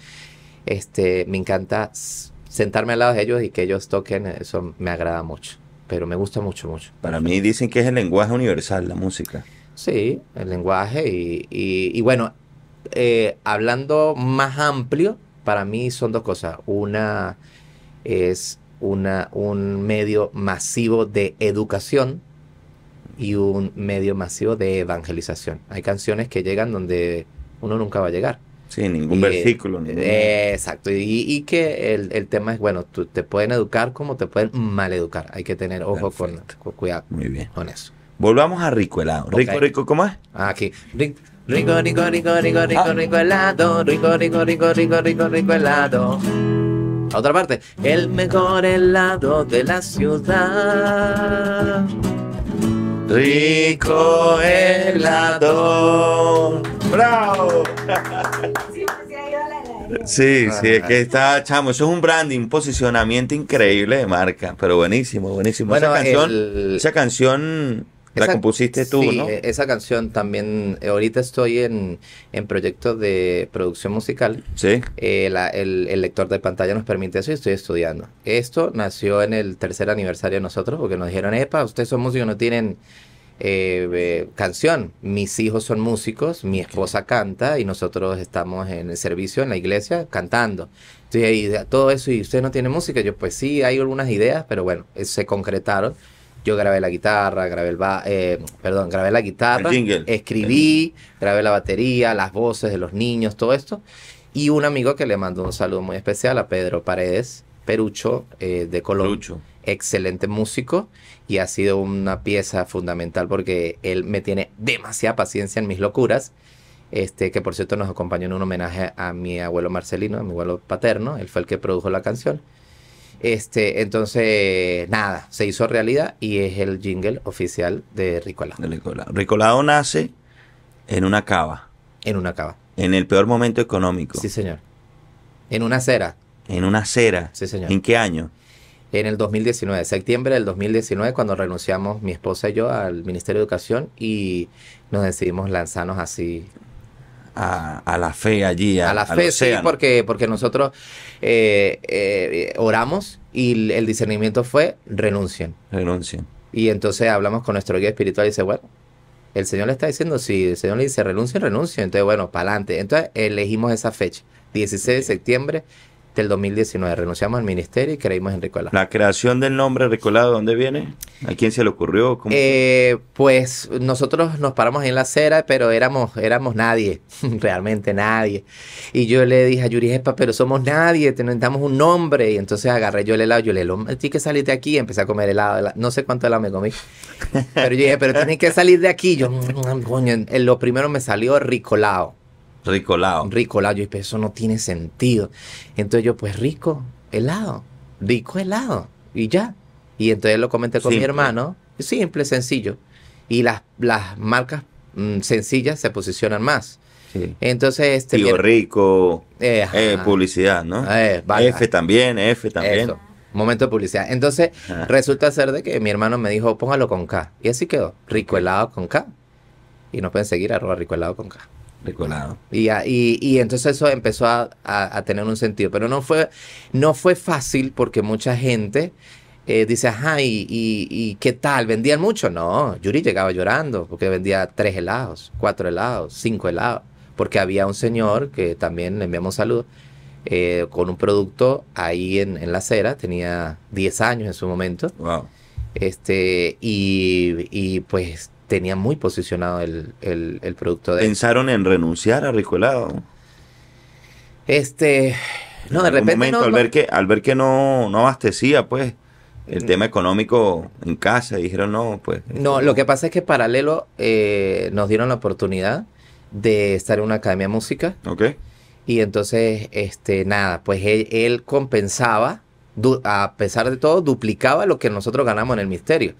Este, me encanta sentarme al lado de ellos y que ellos toquen, eso me agrada mucho, pero me gusta mucho, mucho. Para mí dicen que es el lenguaje universal, la música. Sí, el lenguaje y, y, bueno, eh, hablando más amplio, para mí son dos cosas. Una es una, un medio masivo de educación y un medio masivo de evangelización. Hay canciones que llegan donde uno nunca va a llegar. Sí, ningún versículo. Eh, exacto. Y, y que el, el, tema es, bueno, tú, te pueden educar como te pueden mal educar. Hay que tener ojo con, cuidado Muy bien. con eso. Volvamos a rico helado. Rico, rico, ¿cómo es? Ah, aquí. Rico, rico, rico, rico, rico, rico, ah. rico helado. Rico, rico, rico, rico, rico, rico helado. A otra parte. El mejor helado de la ciudad. Rico helado. ¡Bravo! Sí, sí, es que está, chamo, eso es un branding, posicionamiento increíble de marca, pero buenísimo, buenísimo. esa canción, esa canción la compusiste tú, sí, ¿no? E-, esa canción también. Eh, ahorita estoy en, en proyectos de producción musical. Sí. Eh, el, lector de pantalla nos permite eso y estoy estudiando. Esto nació en el tercer aniversario de nosotros porque nos dijeron, epa, ustedes son músicos, no tienen eh, canción. Mis hijos son músicos, mi esposa canta y nosotros estamos en el servicio, en la iglesia, cantando. Entonces, ahí, todo eso, y ustedes no tienen música. Yo, pues sí, hay algunas ideas, pero bueno, se concretaron. Yo grabé la guitarra, grabé el eh, perdón, grabé la guitarra, escribí, grabé la batería, las voces de los niños, todo esto. Y un amigo que le mandó un saludo muy especial a Pedro Paredes, Perucho, eh, de Colón. Perucho. Excelente músico y ha sido una pieza fundamental porque él me tiene demasiada paciencia en mis locuras. Este, que por cierto nos acompañó en un homenaje a mi abuelo Marcelino, a mi abuelo paterno, él fue el que produjo la canción. Este, entonces, nada, se hizo realidad y es el jingle oficial de Ricolado. Ricolado nace en una cava. En una cava. En el peor momento económico. Sí, señor. En una acera. En una acera. Sí, señor. ¿En qué año? En el 2019, septiembre del 2019, cuando renunciamos mi esposa y yo al Ministerio de Educación y nos decidimos lanzarnos así a, la fe allí. A, la fe, sí, porque, porque nosotros eh, eh, oramos y el discernimiento fue renuncien. Renuncien. Y entonces hablamos con nuestro guía espiritual y dice, bueno, el Señor le está diciendo, si el Señor le dice renuncien, renuncien. Entonces, bueno, para adelante. Entonces elegimos esa fecha, 16 de septiembre del 2019. Renunciamos al ministerio y creímos en Ricolado. La creación del nombre Ricolado, ¿dónde viene? ¿A quién se le ocurrió? Eh, pues nosotros nos paramos en la acera, pero éramos, éramos nadie, realmente nadie. Y yo le dije a Yuri pero somos nadie, te necesitamos un nombre. Y entonces agarré yo el helado, yo le dije, que salir de aquí. Y empecé a comer helado, no sé cuánto helado me comí. Pero yo dije, pero tienes que salir de aquí. Yo, mm, mm, coño, lo primero me salió Ricolado. Rico Rico rico Yo dije, eso no tiene sentido. Entonces yo, pues rico, helado. Rico helado. Y ya. Y entonces lo comenté con mi hermano. Simple, sencillo. Y las, las marcas mm, sencillas se posicionan más. Entonces, este. Rico. Eh, eh, publicidad, ¿no? F también, F también. Momento de publicidad. Entonces, resulta ser de que mi hermano me dijo, póngalo con K. Y así quedó. Rico helado con K. Y no pueden seguir arroba rico helado con K. Y, y, entonces eso empezó a, tener un sentido. Pero no fue, no fue fácil porque mucha gente eh, dice, ajá, y, qué tal? ¿Vendían mucho? No, Yuri llegaba llorando porque vendía tres helados, cuatro helados, cinco helados. Porque había un señor que también le enviamos salud eh, con un producto ahí en, la acera, tenía 10 años en su momento. Wow. Este, y pues tenía muy posicionado el, el, producto de... ¿Pensaron en renunciar a Ricolado? Este... No, de repente... no, al, Ver que, al ver que no, abastecía, pues, el mm. tema económico en casa, dijeron no, pues... Este, no, lo que pasa es que paralelo eh, nos dieron la oportunidad de estar en una academia de música. Ok. Y entonces, este, nada, pues él compensaba, a pesar de todo, duplicaba lo que nosotros ganamos en el misterio.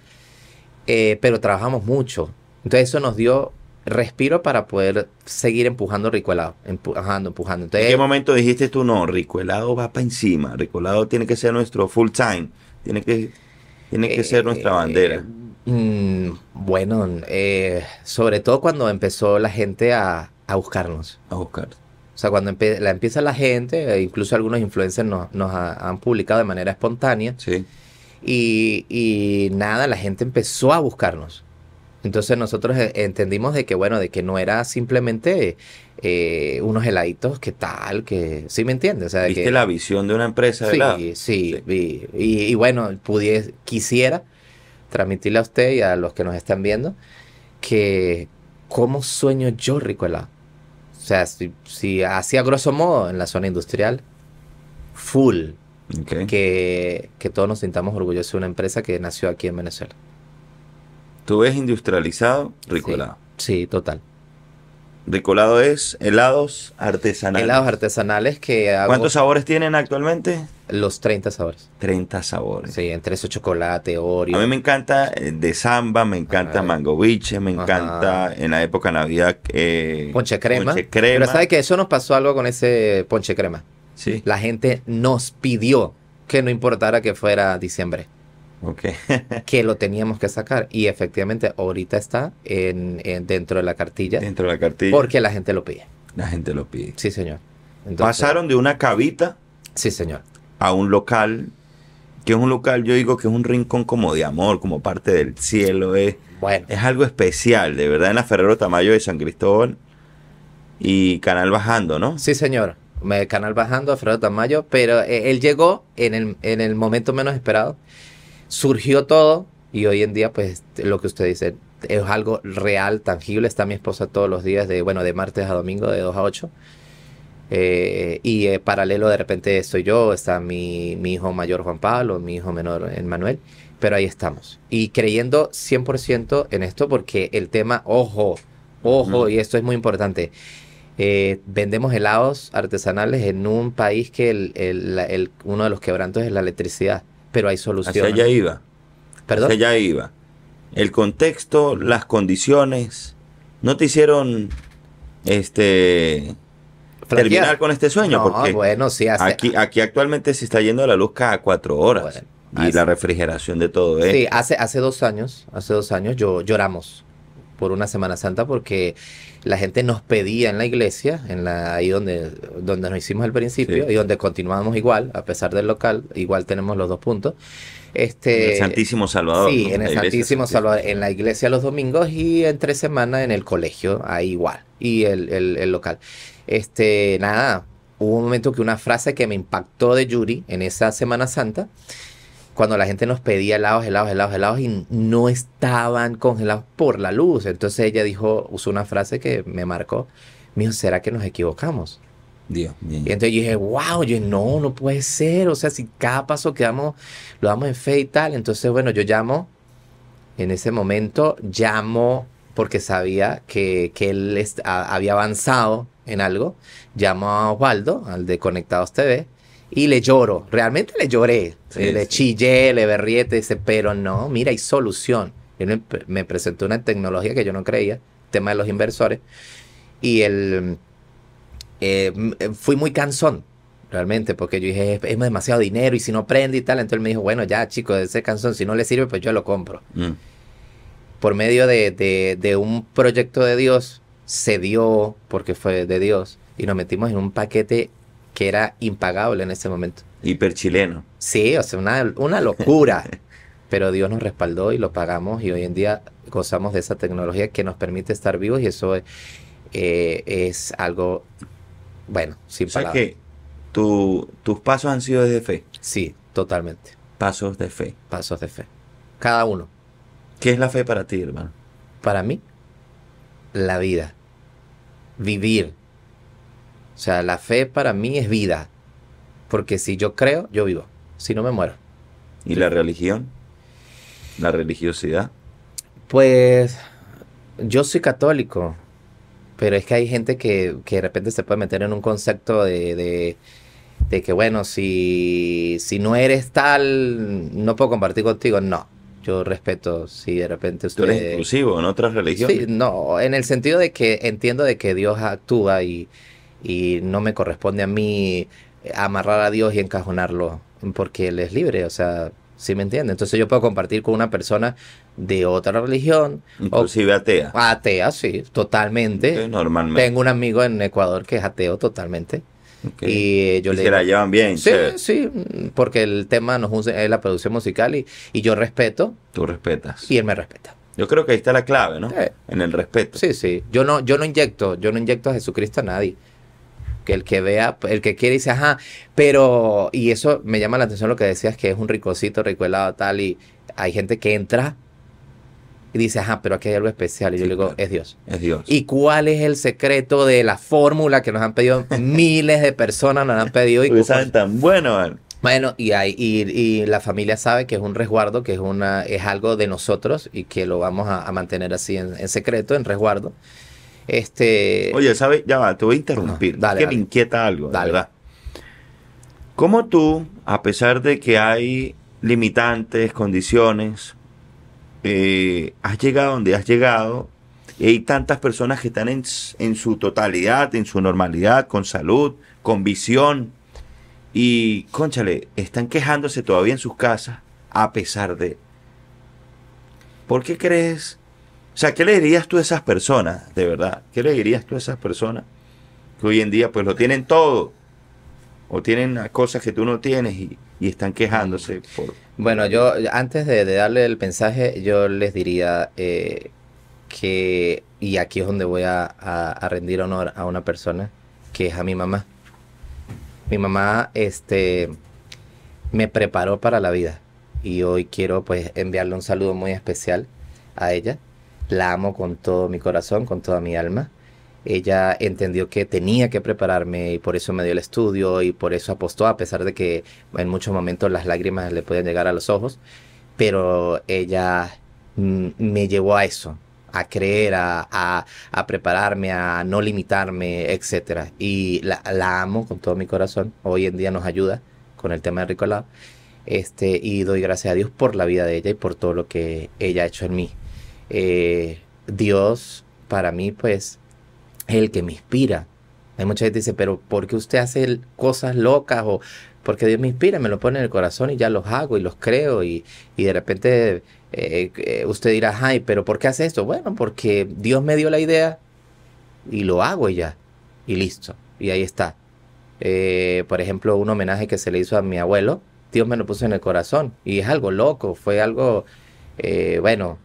Eh, pero trabajamos mucho. Entonces eso nos dio respiro para poder seguir empujando Ricuelado, empujando, empujando. Entonces, ¿En qué momento dijiste tú, no, Ricuelado va para encima, Ricuelado tiene que ser nuestro full time, tiene que, tiene que ser nuestra eh, bandera? Eh, mm, bueno, sobre todo cuando empezó la gente a, buscarnos. A buscar O sea, cuando la empieza la gente, e incluso algunos influencers nos, nos han publicado de manera espontánea. Sí y, nada, la gente empezó a buscarnos. Entonces nosotros eh, entendimos de que, bueno, de que no era simplemente eh, unos heladitos que tal, que sí me entiendes. O sea, Viste la visión de una empresa de sí, sí, Y, bueno, quisiera transmitirle a usted y a los que nos están viendo que cómo sueño yo rico helado. O sea, si, si hacía grosso modo en la zona industrial, full, que, todos nos sintamos orgullosos de una empresa que nació aquí en Venezuela. ¿Tú ves industrializado, Ricolado? Sí, total. Ricolado es helados artesanales. Helados artesanales que ¿Cuántos sabores tienen actualmente? Los 30 sabores. 30 sabores. Sí, entre eso chocolate, Oreo. A mí me encanta eh, de samba, me encanta ah. mangoviche me encanta en la época navidad... Eh, ponche crema. Ponche Pero ¿sabes que Eso nos pasó algo con ese ponche crema. La gente nos pidió que no importara que fuera diciembre. que lo teníamos que sacar. Y efectivamente, ahorita está en, dentro de la cartilla. Dentro de la cartilla. Porque la gente lo pide. La gente lo pide. Sí, señor. Pasaron de una cabita. Sí, señor. A un local, que es un local, yo digo que es un rincón como de amor, como parte del cielo. Es, eh. bueno. es algo especial, de verdad, en la Ferrero Tamayo de San Cristóbal y Canal Bajando, ¿no? Sí, señor canal bajando, Alfredo Tamayo, pero eh, él llegó en el, momento menos esperado, surgió todo y hoy en día, pues lo que usted dice es algo real, tangible, está mi esposa todos los días, de, bueno, de martes a domingo, de 2 a 8. Eh, y eh, paralelo de repente estoy yo, está mi, hijo mayor Juan Pablo, mi hijo menor Manuel, pero ahí estamos. Y creyendo 100% en esto porque el tema, ojo, ojo, y esto es muy importante, eh, vendemos helados artesanales en un país que el, uno de los quebrantos es la electricidad, pero hay soluciones. Hacia allá iba. Perdón. allá iba. El contexto, las condiciones, no te hicieron este terminar con este sueño. porque bueno, sí, aquí, aquí actualmente se está yendo la luz cada cuatro horas. y la refrigeración de todo eso. ¿eh? Sí, hace, hace dos años, hace dos años yo lloramos por una Semana Santa porque la gente nos pedía en la iglesia, en la, ahí donde, donde nos hicimos al principio y donde continuamos igual, a pesar del local, igual tenemos los dos puntos. Este, en el Santísimo Salvador. Sí, en el Santísimo Salvador, en la iglesia los domingos y entre semanas en el colegio, ahí igual, y el, local. Este, nada, hubo un momento que una frase que me impactó de Yuri en esa Semana Santa cuando la gente nos pedía helados, helados, helados, helados y no estaban congelados por la luz. Entonces ella dijo, usó una frase que me marcó, me ¿será que nos equivocamos? Dios Y entonces yo dije, wow, yo no, no puede ser. O sea, si cada paso que damos, lo damos en fe y tal. Entonces, bueno, yo llamo, en ese momento llamo porque sabía que, él había avanzado en algo. Llamo a Osvaldo, al de Conectados TV, y le lloro. Realmente le lloré, eh, le chillé, le berriete, pero no, mira, hay solución. Él me, presentó una tecnología que yo no creía, tema de los inversores, y el, eh, eh, fui muy cansón. Realmente, porque yo dije, es, demasiado dinero y si no prende y tal. Entonces él me dijo, bueno, ya chicos, ese cansón, si no le sirve, pues yo lo compro. Mm. Por medio de, de un proyecto de Dios, se dio, porque fue de Dios, y nos metimos en un paquete que era impagable en ese momento. Hiperchileno. Sí, o sea, una, una locura. Pero Dios nos respaldó y lo pagamos y hoy en día gozamos de esa tecnología que nos permite estar vivos y eso eh, es, algo, bueno, sin o que tus pasos han sido de fe. Sí, totalmente. Pasos de fe. Pasos de fe. Cada uno. ¿Qué es la fe para ti, hermano? Para mí, la vida. Vivir. O sea, la fe para mí es vida. Porque si yo creo, yo vivo. Si no, me muero. ¿Y la religión? ¿La religiosidad? Pues yo soy católico. Pero es que hay gente que, de repente se puede meter en un concepto de, que, bueno, si, si no eres tal, no puedo compartir contigo. No, yo respeto si de repente usted... Tú eres exclusivo en otras religiones. Sí, no, en el sentido de que entiendo de que Dios actúa y, y no me corresponde a mí eh, amarrar a Dios y encajonarlo porque Él es libre, o sea, ¿sí me entiende? Entonces yo puedo compartir con una persona de otra religión. Inclusive atea. Atea, sí, totalmente. Tengo un amigo en Ecuador que es ateo totalmente. Y yo le se la llevan bien. Sí, sí, porque el tema nos es la producción musical y, yo respeto. Tú respetas. Y él me respeta. Yo creo que ahí está la clave, ¿no? En el respeto. Sí, sí. Yo no, yo no inyecto, yo no inyecto a Jesucristo a nadie que el que vea, el que quiere dice, ajá, pero, y eso me llama la atención lo que decías, que es un ricocito, ricuelado, tal, y hay gente que entra y dice, ajá, pero aquí hay algo especial. Y yo le digo, es Dios. Es Dios. ¿Y cuál es el secreto de la fórmula que nos han pedido miles de personas, nos han pedido? Y saben tan bueno, Bueno, y, hay, y, la familia sabe que es un resguardo, que es, una, es algo de nosotros y que lo vamos a, mantener así en secreto, en resguardo. Este... Oye, Ya va, te voy a interrumpir. dale, es que me inquieta algo, dale. ¿Cómo tú, a pesar de que hay limitantes, condiciones, eh, has llegado donde has llegado y hay tantas personas que están en, en su totalidad, en su normalidad, con salud, con visión y, conchale, están quejándose todavía en sus casas a pesar de... ¿Por qué crees o sea, ¿qué le dirías tú a esas personas, de verdad? ¿Qué le dirías tú a esas personas que hoy en día pues lo tienen todo? O tienen cosas que tú no tienes y, están quejándose Bueno, yo antes de, darle el mensaje, yo les diría eh, que, y aquí es donde voy a, rendir honor a una persona, que es a mi mamá. Mi mamá este, me preparó para la vida y hoy quiero pues enviarle un saludo muy especial a ella la amo con todo mi corazón, con toda mi alma. Ella entendió que tenía que prepararme y por eso me dio el estudio y por eso apostó, a pesar de que en muchos momentos las lágrimas le podían llegar a los ojos, pero ella mm, me llevó a eso, a creer, a, prepararme, a no limitarme, etc. Y la, amo con todo mi corazón. Hoy en día nos ayuda con el tema de Ricolab. Este, y doy gracias a Dios por la vida de ella y por todo lo que ella ha hecho en mí. Eh, Dios para mí pues es el que me inspira. Hay mucha gente que dice, pero ¿por qué usted hace cosas locas? O porque Dios me inspira, me lo pone en el corazón y ya los hago y los creo y, y de repente eh, eh, usted dirá, ay, pero ¿por qué hace esto? Bueno, porque Dios me dio la idea y lo hago ya y listo. Y ahí está. Eh, por ejemplo, un homenaje que se le hizo a mi abuelo, Dios me lo puso en el corazón y es algo loco, fue algo, bueno,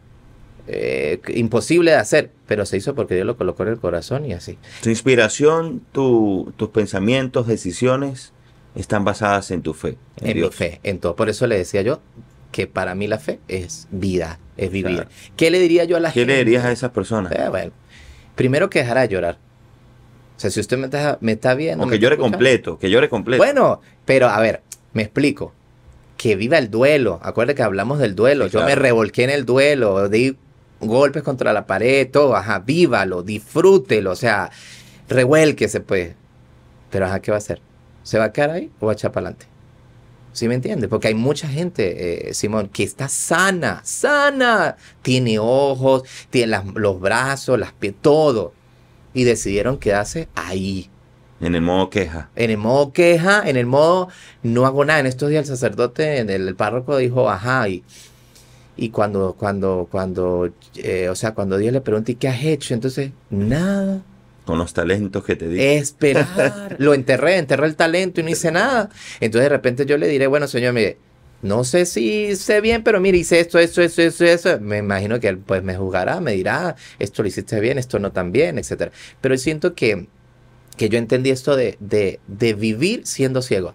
eh, imposible de hacer, pero se hizo porque Dios lo colocó en el corazón y así. Tu inspiración, tus pensamientos, decisiones están basadas en tu fe. En, fe, en todo. Por eso le decía yo que para mí la fe es vida, es vivir. ¿Qué le diría yo a la gente? ¿Qué le dirías a esas personas? Eh, primero que dejara de llorar. O sea, si usted me está, viendo... O que llore completo, que llore completo. Bueno, pero a ver, me explico que viva el duelo. Acuérdate que hablamos del duelo. Yo me revolqué en el duelo, di golpes contra la pared, todo, ajá, vívalo, disfrútelo, o sea, revuélquese, pues. Pero, ajá, ¿qué va a hacer? ¿Se va a quedar ahí o va a echar para adelante? ¿Sí me entiendes? Porque hay mucha gente, eh, Simón, que está sana, sana. Tiene ojos, tiene los brazos, las pies, todo. Y decidieron quedarse ahí. En el modo queja. En el modo queja, en el modo no hago nada. En estos días el sacerdote, en el párroco dijo, ajá, y y cuando, cuando, cuando, eh, o sea, cuando Dios le pregunta, ¿y qué has hecho? Entonces, nada. Con los talentos que te di. Esperar. lo enterré, enterré el talento y no hice nada. Entonces, de repente yo le diré, bueno, señor, mire, no sé si sé bien, pero mire, hice esto, esto, esto, esto, eso. Me imagino que él pues me juzgará, me dirá, esto lo hiciste bien, esto no tan bien, etc. Pero siento que, que yo entendí esto de, de, de vivir siendo ciego.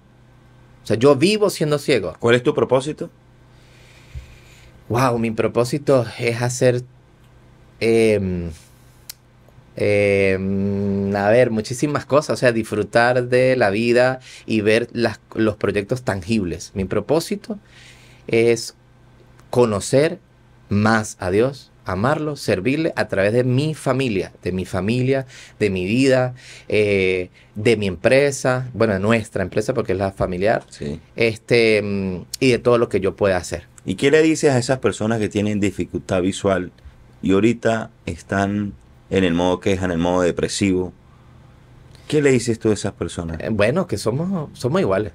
O sea, yo vivo siendo ciego. ¿Cuál es tu propósito? wow, mi propósito es hacer, em, em, a ver, muchísimas cosas, o sea, disfrutar de la vida y ver los proyectos tangibles. Mi propósito es conocer más a Dios, amarlo, servirle a través de mi familia, de mi familia, de mi vida, eh, de mi empresa, bueno, nuestra empresa porque es la familiar, este, mm, y de todo lo que yo pueda hacer. ¿Y qué le dices a esas personas que tienen dificultad visual y ahorita están en el modo queja, en el modo depresivo? ¿Qué le dices tú a esas personas? Eh, bueno, que somos, somos iguales.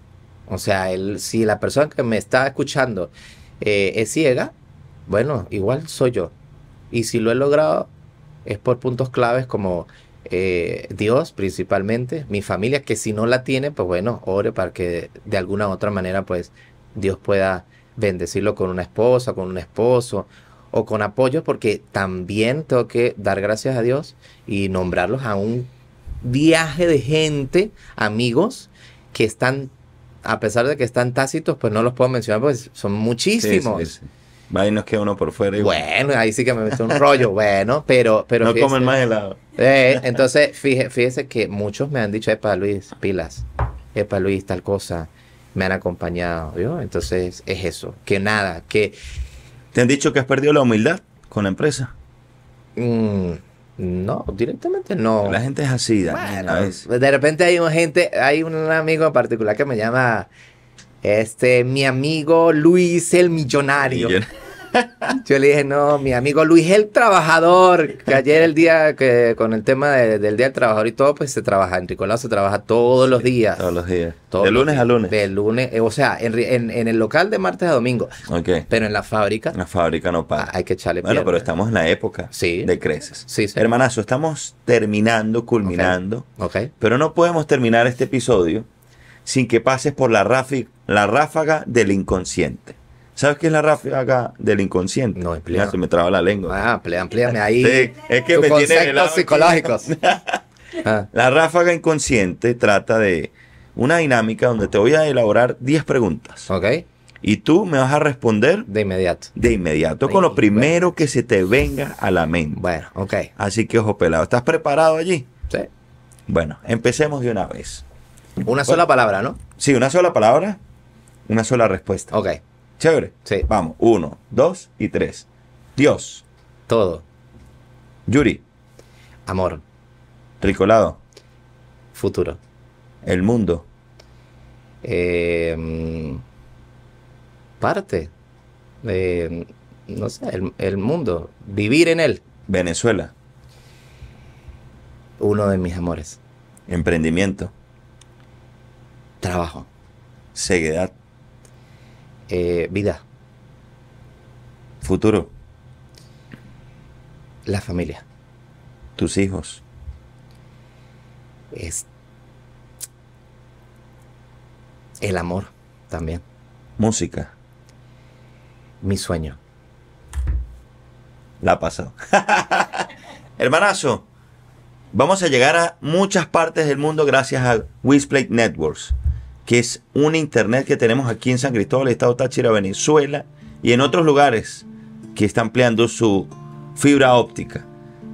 O sea, si la persona que me está escuchando eh, es ciega, bueno, igual soy yo. Y si lo he logrado, es por puntos claves como eh, Dios principalmente, mi familia, que si no la tiene, pues bueno, ore para que de alguna u otra manera, pues Dios pueda bendecirlo con una esposa, con un esposo o con apoyo, porque también tengo que dar gracias a Dios y nombrarlos a un viaje de gente, amigos, que están, a pesar de que están tácitos, pues no los puedo mencionar, pues son muchísimos. Va nos queda uno por fuera. Bueno, ahí sí que me meto un rollo, bueno, pero... pero no comen más helado. Eh, entonces, fíjese, fíjese, que muchos me han dicho, epa Luis, pilas, epa Luis, tal cosa, me han acompañado. ¿vio? Entonces es eso, que nada, que... ¿Te han dicho que has perdido la humildad con la empresa? Mm, no, directamente no. La gente es así, Daniel, De repente hay una gente, hay un amigo en particular que me llama este mi amigo Luis el Millonario. Yo le dije, no, mi amigo Luis el Trabajador, que ayer el día que con el tema del Día del Trabajador y todo, pues se trabaja, en Tricolado se trabaja todos los días. Todos los días. de lunes a lunes. De lunes, eh, o sea, en, el local de martes a domingo. Ok. Pero en la fábrica. En la fábrica no pasa Hay que echarle Bueno, pero estamos en la época de creces. Sí, sí. Hermanazo, estamos terminando, culminando. ok. Pero no podemos terminar este episodio sin que pases por la, la ráfaga del inconsciente. ¿Sabes qué es la ráfaga del inconsciente? No, explícame. Se me traba la lengua. Ah, amplía, amplíame ahí. Sí, es que me conceptos psicológicos. La ráfaga inconsciente trata de una dinámica donde te voy a elaborar 10 preguntas. Ok. Y tú me vas a responder. De inmediato. De inmediato, con lo primero que se te venga a la mente. Bueno, ok. Así que ojo pelado. ¿Estás preparado allí? Sí. Bueno, empecemos de una vez. Una sola palabra, ¿no? Sí, una sola palabra, una sola respuesta. Ok. Chévere. Sí. Vamos, uno, dos y tres. Dios. Todo. Yuri. Amor. Ricolado. Futuro. El mundo. Em, parte. Em, no sé, el, mundo. Vivir en él. Venezuela. Uno de mis amores. Emprendimiento. Trabajo. Ceguedad. Eh, vida. Futuro. La familia. Tus hijos. Es el amor también. Música. Mi sueño. La ha pasado. Hermanazo, vamos a llegar a muchas partes del mundo gracias a Whisplay Networks que es un internet que tenemos aquí en San Cristóbal, Estado Táchira, Venezuela y en otros lugares que está ampliando su fibra óptica.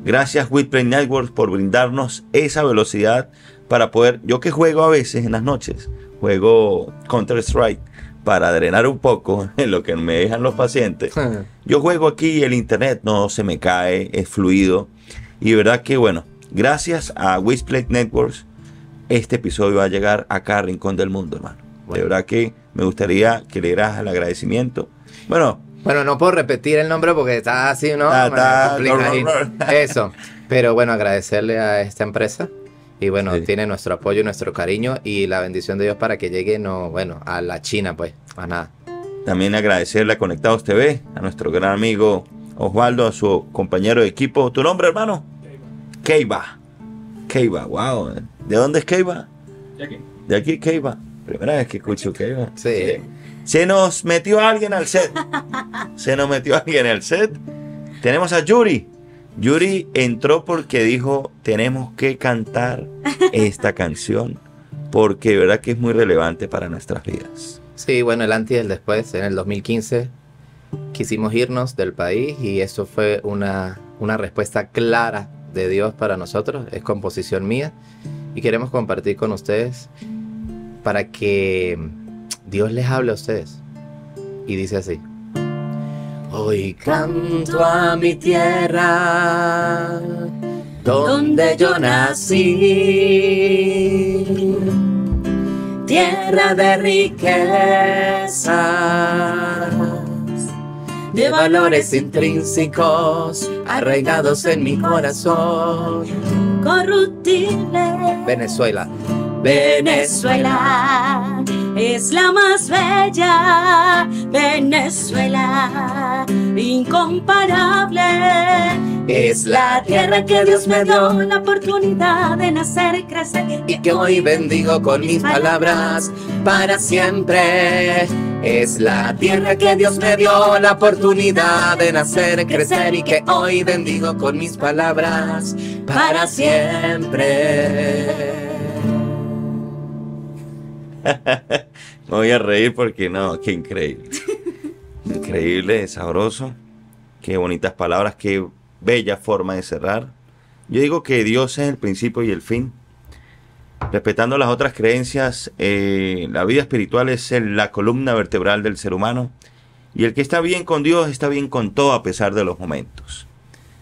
Gracias Play Networks por brindarnos esa velocidad para poder, yo que juego a veces en las noches, juego Counter Strike para drenar un poco en lo que me dejan los pacientes. Ah. Yo juego aquí y el internet no se me cae, es fluido y verdad que bueno, gracias a Whitbrain Networks este episodio va a llegar a cada rincón del mundo, hermano. De verdad que me gustaría que le dieras el agradecimiento. Bueno. Bueno, no puedo repetir el nombre porque está así, ¿no? Ah, Eso. Pero bueno, agradecerle a esta empresa. Y bueno, tiene nuestro apoyo, nuestro cariño y la bendición de Dios para que llegue, no, bueno, a la China, pues, a nada. También agradecerle a Conectados TV, a nuestro gran amigo Osvaldo, a su compañero de equipo. ¿Tu nombre, hermano? Keiba. Keiba, wow. ¿De dónde es Keiva? De aquí. ¿De aquí Keiva? Primera vez que escucho Keiva. Sí. Se nos metió alguien al set. Se nos metió alguien al set. Tenemos a Yuri. Yuri entró porque dijo, tenemos que cantar esta canción, porque verdad que es muy relevante para nuestras vidas. Sí, bueno, el antes y el después, en el 2015 quisimos irnos del país y eso fue una, una respuesta clara de Dios para nosotros, es composición mía y queremos compartir con ustedes para que Dios les hable a ustedes. Y dice así. Hoy canto a mi tierra, donde yo nací, tierra de riquezas, de valores intrínsecos arraigados en mi corazón corruptible Venezuela. Venezuela es la más bella, Venezuela incomparable. Es la tierra que Dios me dio la oportunidad de nacer y crecer y que hoy bendigo con mis palabras para siempre. Es la tierra que Dios me dio la oportunidad de nacer, crecer y que hoy bendigo con mis palabras para siempre. voy a reír porque no, qué increíble. Increíble, sabroso. Qué bonitas palabras, qué bella forma de cerrar. Yo digo que Dios es el principio y el fin. Respetando las otras creencias, eh, la vida espiritual es la columna vertebral del ser humano y el que está bien con Dios está bien con todo a pesar de los momentos.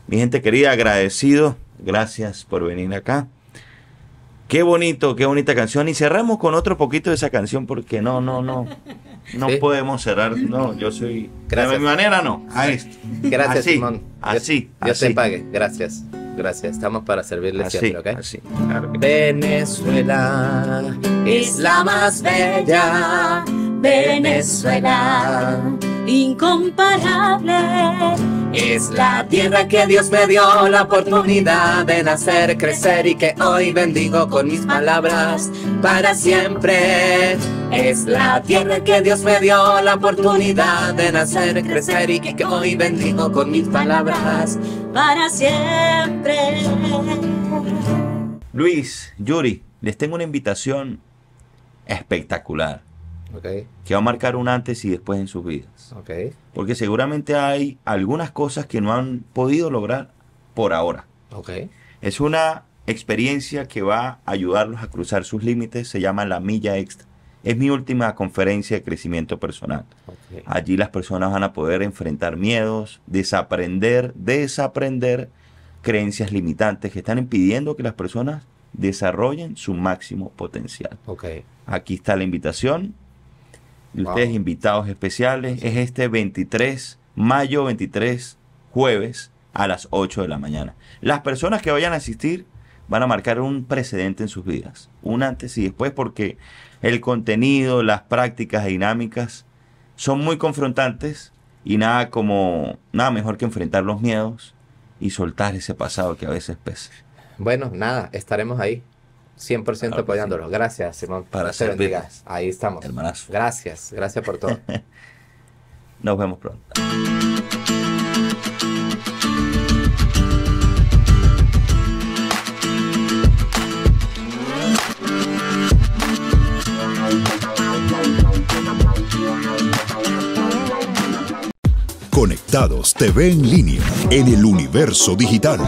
Mi gente querida, agradecido, gracias por venir acá. Qué bonito, qué bonita canción. Y cerramos con otro poquito de esa canción porque no, no, no. No podemos cerrar. No, yo soy. De mi manera no. Gracias, así, Simón. Así. así. pague. Gracias. Gracias, estamos para servirle siempre, ¿ok? Así. Venezuela es la más bella Venezuela, incomparable. Es la tierra que Dios me dio la oportunidad de nacer, crecer y que hoy bendigo con mis palabras para siempre. Es la tierra que Dios me dio la oportunidad de nacer, crecer y que hoy bendigo con mis palabras para siempre. Luis, Yuri, les tengo una invitación espectacular que va a marcar un antes y después en sus vidas. Porque seguramente hay algunas cosas que no han podido lograr por ahora. Okay. Es una experiencia que va a ayudarlos a cruzar sus límites, se llama la milla extra. Es mi última conferencia de crecimiento personal. Allí las personas van a poder enfrentar miedos, desaprender, desaprender creencias limitantes que están impidiendo que las personas desarrollen su máximo potencial. Okay. Aquí está la invitación ustedes invitados especiales. Es este 23, mayo 23, jueves a las 8 de la mañana. Las personas que vayan a asistir van a marcar un precedente en sus vidas, un antes y después, porque el contenido, las prácticas e dinámicas son muy confrontantes y nada como nada mejor que enfrentar los miedos y soltar ese pasado que a veces pese Bueno, nada, estaremos ahí. 100% apoyándolo. apoyándolos. Gracias, Simón. Para ser Ahí estamos. Gracias, gracias por todo. Nos vemos pronto. Conectados TV en línea en el universo digital.